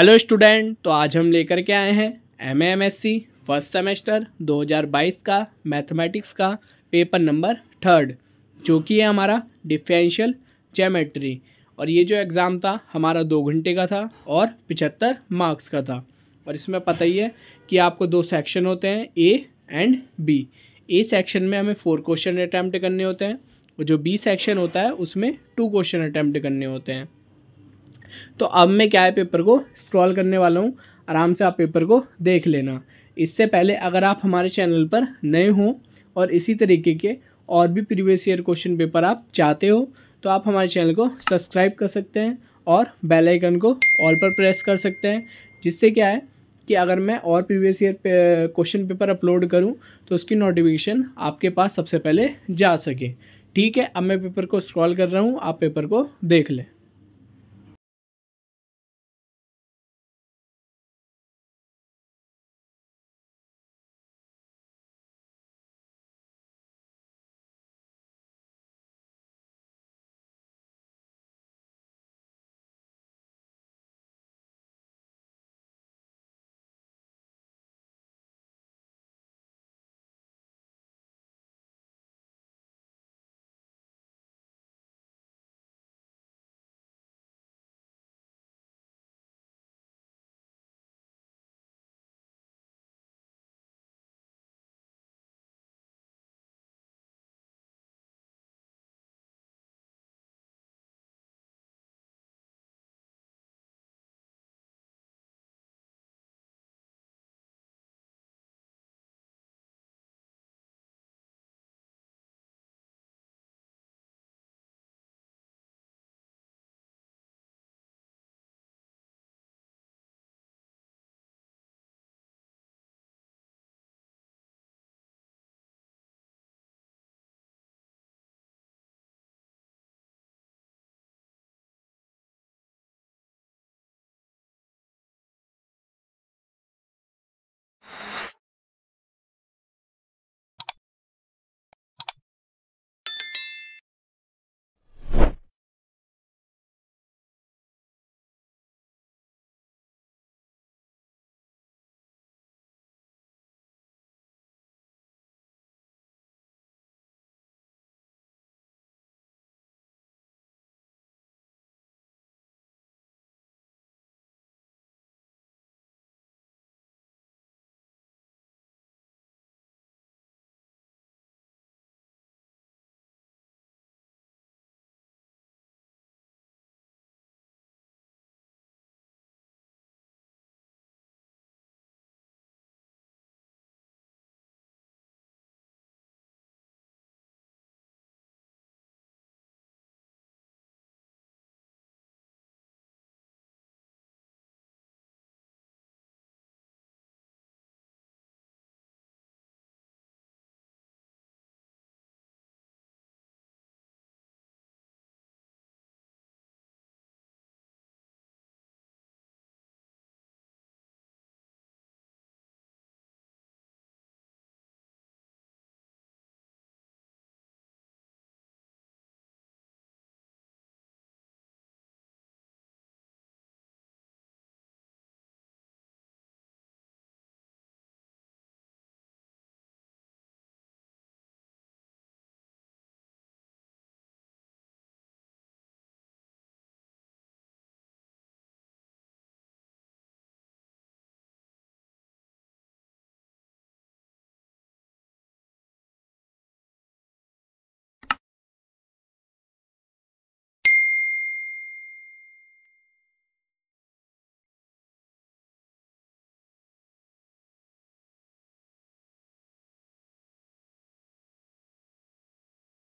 hello student तो आज हम लेकर के आए हैं M M S C first semester 2022 का मैथमेटिक्स का पेपर नंबर थर्ड जो कि है हमारा डिफेंशियल जेमेट्री और ये जो एग्ज़ाम था हमारा दो घंटे का था और पिचहत्तर मार्क्स का था और इसमें पता ही है कि आपको दो सेक्शन होते हैं A and B A section में हमें फोर क्वेश्चन अटैम्प्ट करने होते हैं और जो बी सेक्शन होता है उसमें टू क्वेश्चन अटैम्प्ट करने होते हैं तो अब मैं क्या है पेपर को स्क्रॉल करने वाला हूँ आराम से आप पेपर को देख लेना इससे पहले अगर आप हमारे चैनल पर नए हों और इसी तरीके के और भी प्रीवियस ईयर क्वेश्चन पेपर आप चाहते हो तो आप हमारे चैनल को सब्सक्राइब कर सकते हैं और बेल आइकन को ऑल पर प्रेस कर सकते हैं जिससे क्या है कि अगर मैं और previous year question paper upload करूं तो उसकी नोटिफिकेशन आपके पास सबसे पहले जा सके ठीक है अब मैं पेपर को स्क्रॉल कर रहा हूं आप पेपर को देख लें